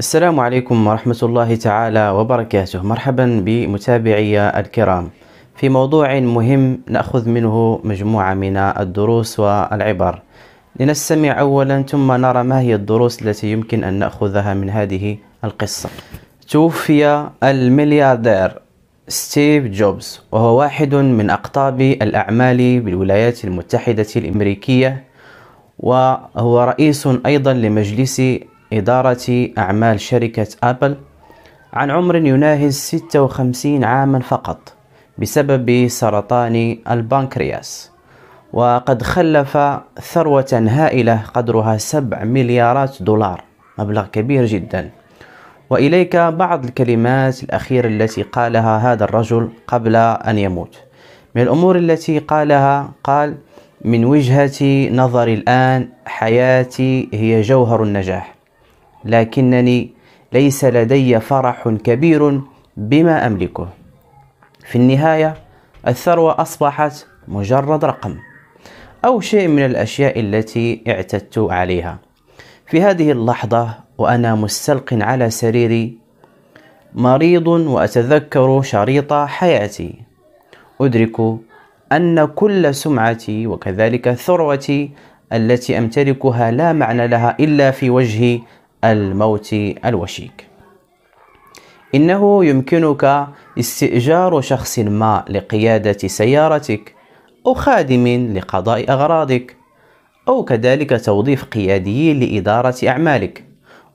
السلام عليكم ورحمة الله تعالى وبركاته مرحبا بمتابعي الكرام في موضوع مهم نأخذ منه مجموعة من الدروس والعبر لنستمع أولا ثم نرى ما هي الدروس التي يمكن أن نأخذها من هذه القصة توفي الملياردير ستيف جوبز وهو واحد من أقطاب الأعمال بالولايات المتحدة الأمريكية وهو رئيس أيضا لمجلس إدارة أعمال شركة أبل عن عمر يناهز 56 عاما فقط بسبب سرطان البنكرياس وقد خلف ثروة هائلة قدرها 7 مليارات دولار مبلغ كبير جدا وإليك بعض الكلمات الأخيرة التي قالها هذا الرجل قبل أن يموت من الأمور التي قالها قال من وجهة نظري الآن حياتي هي جوهر النجاح لكنني ليس لدي فرح كبير بما أملكه في النهاية الثروة أصبحت مجرد رقم أو شيء من الأشياء التي اعتدت عليها في هذه اللحظة وأنا مستلق على سريري مريض وأتذكر شريط حياتي أدرك أن كل سمعتي وكذلك ثروتي التي أمتلكها لا معنى لها إلا في وجه الموت الوشيك إنه يمكنك استئجار شخص ما لقيادة سيارتك أو خادم لقضاء أغراضك أو كذلك توظيف قياديين لإدارة أعمالك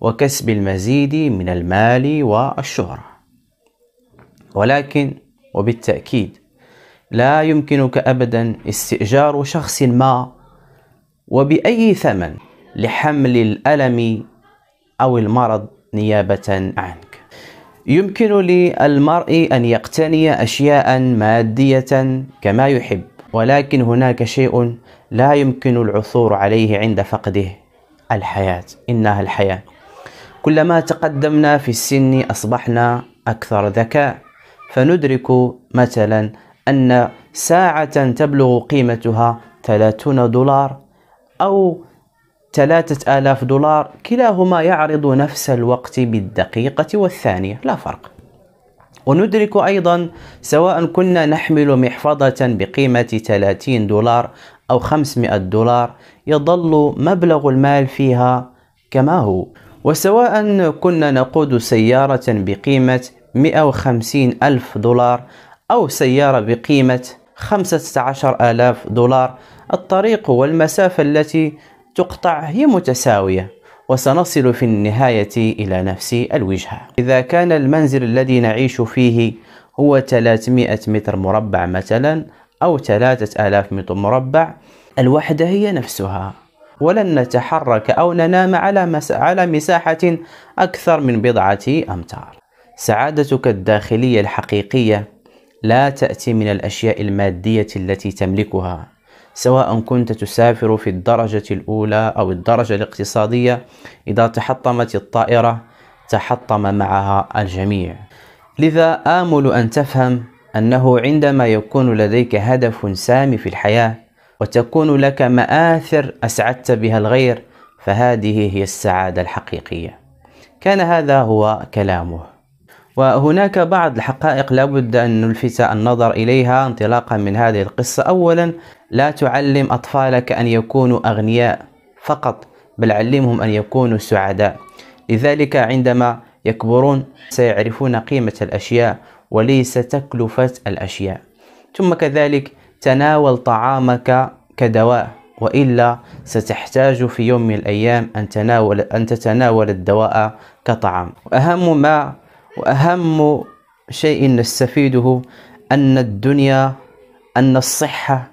وكسب المزيد من المال والشهرة ولكن وبالتأكيد لا يمكنك أبدا استئجار شخص ما وبأي ثمن لحمل الألم أو المرض نيابة عنك يمكن للمرء أن يقتني أشياء مادية كما يحب ولكن هناك شيء لا يمكن العثور عليه عند فقده الحياة إنها الحياة كلما تقدمنا في السن أصبحنا أكثر ذكاء فندرك مثلا أن ساعة تبلغ قيمتها 30 دولار أو 3000 دولار كلاهما يعرض نفس الوقت بالدقيقة والثانية لا فرق وندرك أيضا سواء كنا نحمل محفظة بقيمة 30 دولار أو 500 دولار يظل مبلغ المال فيها كما هو وسواء كنا نقود سيارة بقيمة 150 ألف دولار أو سيارة بقيمة 15 ألاف دولار الطريق والمسافة التي تقطع هي متساوية وسنصل في النهاية إلى نفس الوجهة إذا كان المنزل الذي نعيش فيه هو 300 متر مربع مثلا أو 3000 متر مربع الوحدة هي نفسها ولن نتحرك أو ننام على, مس... على مساحة أكثر من بضعة أمتار سعادتك الداخلية الحقيقية لا تأتي من الأشياء المادية التي تملكها سواء كنت تسافر في الدرجة الأولى أو الدرجة الاقتصادية إذا تحطمت الطائرة تحطم معها الجميع لذا آمل أن تفهم أنه عندما يكون لديك هدف سامي في الحياة وتكون لك مآثر أسعدت بها الغير فهذه هي السعادة الحقيقية كان هذا هو كلامه وهناك بعض الحقائق لابد أن نلفت النظر إليها انطلاقا من هذه القصة أولا لا تعلم أطفالك أن يكونوا أغنياء فقط بل علمهم أن يكونوا سعداء لذلك عندما يكبرون سيعرفون قيمة الأشياء وليس تكلفة الأشياء ثم كذلك تناول طعامك كدواء وإلا ستحتاج في يوم من الأيام أن, تناول أن تتناول الدواء كطعام أهم ما وأهم شيء نستفيده أن الدنيا أن الصحة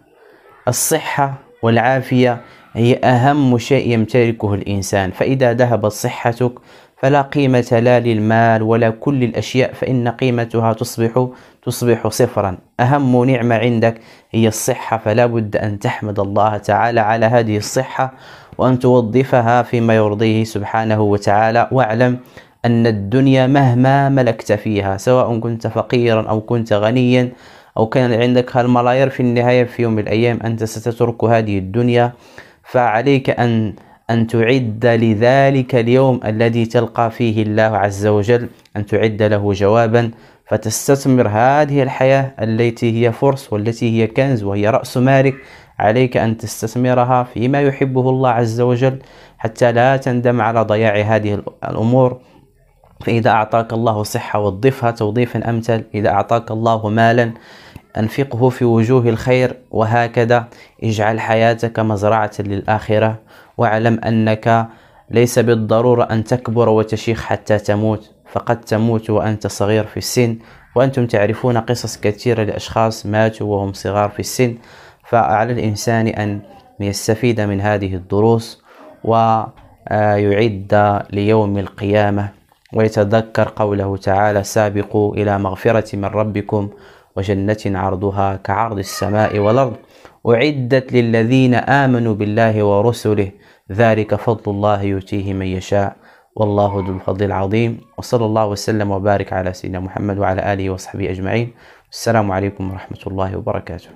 الصحة والعافية هي أهم شيء يمتلكه الإنسان فإذا ذهبت صحتك فلا قيمة لا للمال ولا كل الأشياء فإن قيمتها تصبح تصبح صفرا أهم نعمة عندك هي الصحة فلا بد أن تحمد الله تعالى على هذه الصحة وأن توظفها فيما يرضيه سبحانه وتعالى واعلم أن الدنيا مهما ملكت فيها سواء كنت فقيرا أو كنت غنيا أو كان عندك هالملاير في النهاية في يوم من الأيام أنت ستترك هذه الدنيا فعليك أن أن تعد لذلك اليوم الذي تلقى فيه الله عز وجل أن تعد له جوابا فتستثمر هذه الحياة التي هي فرص والتي هي كنز وهي رأس مالك عليك أن تستثمرها فيما يحبه الله عز وجل حتى لا تندم على ضياع هذه الأمور فإذا أعطاك الله صحة وظفها توظيفا أمثل إذا أعطاك الله مالا أنفقه في وجوه الخير وهكذا اجعل حياتك مزرعة للآخرة واعلم أنك ليس بالضرورة أن تكبر وتشيخ حتى تموت فقد تموت وأنت صغير في السن وأنتم تعرفون قصص كثيرة لأشخاص ماتوا وهم صغار في السن فعلى الإنسان أن يستفيد من هذه الدروس ويعد ليوم القيامة ويتذكر قوله تعالى سابقوا إلى مغفرة من ربكم وجنة عرضها كعرض السماء والأرض أعدت للذين آمنوا بالله ورسله ذلك فضل الله يؤتيه من يشاء والله ذو الفضل العظيم وصلى الله وسلم وبارك على سيدنا محمد وعلى آله وصحبه أجمعين السلام عليكم ورحمة الله وبركاته